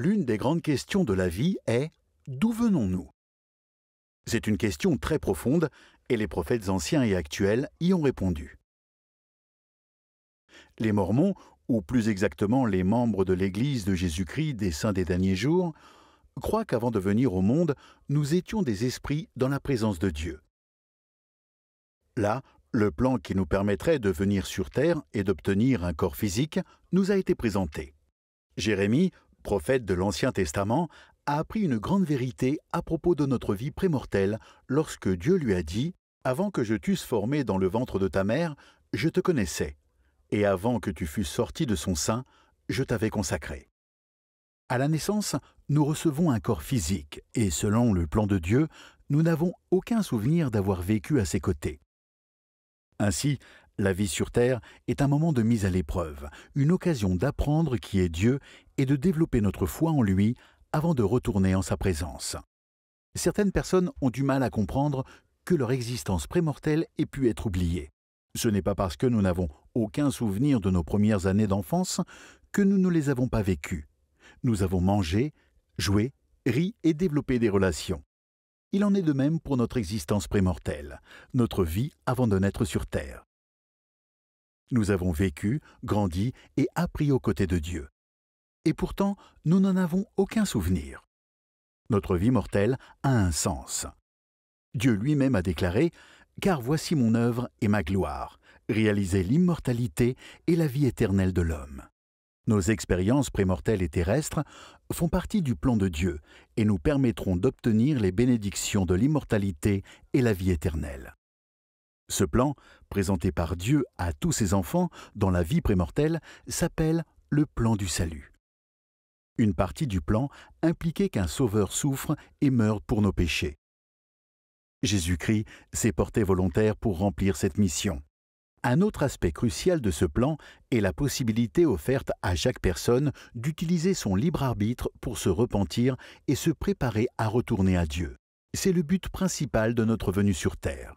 L'une des grandes questions de la vie est d'où venons-nous C'est une question très profonde et les prophètes anciens et actuels y ont répondu. Les Mormons, ou plus exactement les membres de l'Église de Jésus-Christ des saints des derniers jours, croient qu'avant de venir au monde, nous étions des esprits dans la présence de Dieu. Là, le plan qui nous permettrait de venir sur Terre et d'obtenir un corps physique nous a été présenté. Jérémie, prophète de l'Ancien Testament, a appris une grande vérité à propos de notre vie prémortelle lorsque Dieu lui a dit ⁇ Avant que je t'eusse formé dans le ventre de ta mère, je te connaissais, et avant que tu fusses sorti de son sein, je t'avais consacré. ⁇ À la naissance, nous recevons un corps physique, et selon le plan de Dieu, nous n'avons aucun souvenir d'avoir vécu à ses côtés. Ainsi, la vie sur Terre est un moment de mise à l'épreuve, une occasion d'apprendre qui est Dieu et de développer notre foi en lui avant de retourner en sa présence. Certaines personnes ont du mal à comprendre que leur existence prémortelle ait pu être oubliée. Ce n'est pas parce que nous n'avons aucun souvenir de nos premières années d'enfance que nous ne les avons pas vécues. Nous avons mangé, joué, ri et développé des relations. Il en est de même pour notre existence prémortelle, notre vie avant de naître sur Terre. Nous avons vécu, grandi et appris aux côtés de Dieu. Et pourtant, nous n'en avons aucun souvenir. Notre vie mortelle a un sens. Dieu lui-même a déclaré Car voici mon œuvre et ma gloire, réaliser l'immortalité et la vie éternelle de l'homme. Nos expériences prémortelles et terrestres font partie du plan de Dieu et nous permettront d'obtenir les bénédictions de l'immortalité et la vie éternelle. Ce plan, présenté par Dieu à tous ses enfants dans la vie prémortelle, s'appelle le plan du salut. Une partie du plan impliquait qu'un sauveur souffre et meurt pour nos péchés. Jésus-Christ s'est porté volontaire pour remplir cette mission. Un autre aspect crucial de ce plan est la possibilité offerte à chaque personne d'utiliser son libre arbitre pour se repentir et se préparer à retourner à Dieu. C'est le but principal de notre venue sur Terre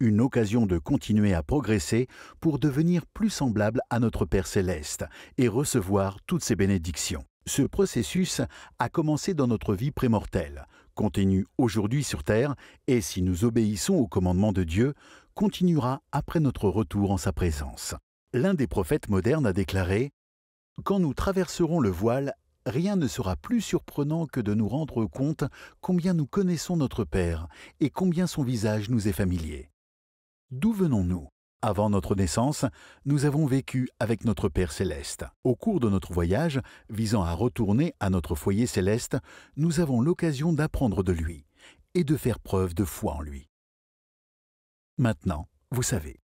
une occasion de continuer à progresser pour devenir plus semblable à notre Père céleste et recevoir toutes ses bénédictions. Ce processus a commencé dans notre vie prémortelle, continue aujourd'hui sur Terre et si nous obéissons au commandement de Dieu, continuera après notre retour en sa présence. L'un des prophètes modernes a déclaré ⁇ Quand nous traverserons le voile rien ne sera plus surprenant que de nous rendre compte combien nous connaissons notre Père et combien son visage nous est familier. D'où venons-nous avant notre naissance, nous avons vécu avec notre Père céleste. Au cours de notre voyage, visant à retourner à notre foyer céleste, nous avons l'occasion d'apprendre de lui et de faire preuve de foi en lui. Maintenant, vous savez.